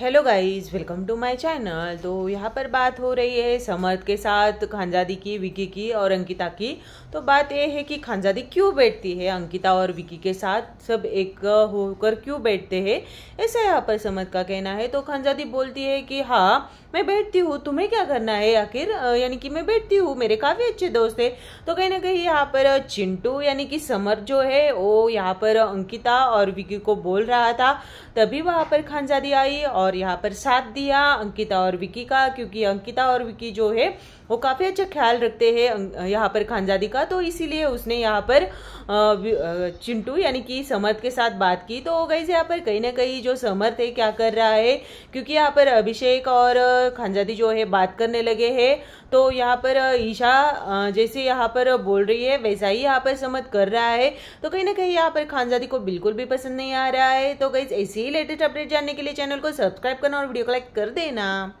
hello guys welcome to my channel तो यहाँ पर बात हो रही है समर्थ के साथ खानजादी की विकी की और अंकिता की तो बात यह है कि खानजादी क्यों बैठती है अंकिता और विकी के साथ सब एक होकर क्यों बैठते हैं ऐसा यहाँ पर समर्थ का कहना है तो खानजादी बोलती है कि हाँ मैं बैठती हूँ तुम्हें क्या करना है आखिर यानी कि मैं बैठती हूँ मेरे काफ़ी अच्छे दोस्त है तो कहीं ना कहीं यहाँ पर चिंटू यानी कि समर जो है वो यहाँ पर अंकिता और विकी को बोल रहा था तभी वहाँ पर खानजादी आई और और यहाँ पर साथ दिया अंकिता और विकी का क्योंकि अंकिता और विकी जो है वो काफ़ी अच्छा ख्याल रखते हैं अं, यहाँ पर खानजादी का तो इसीलिए उसने यहाँ पर चिंटू यानी कि समर्थ के साथ बात की तो गई यहाँ पर कहीं ना कहीं जो समर्थ है क्या कर रहा है क्योंकि यहाँ पर अभिषेक और खानजादी जो है बात करने लगे हैं तो यहाँ पर ईशा जैसे यहाँ पर बोल रही है वैसा ही यहाँ पर समर्थ कर रहा है तो कहीं ना कहीं यहाँ पर खानजादी को बिल्कुल भी पसंद नहीं आ रहा है तो गई ऐसे ही लेटेस्ट अपडेट जानने के लिए चैनल को सब्सक्राइब सब्सक्राइब करना और वीडियो को लाइक कर देना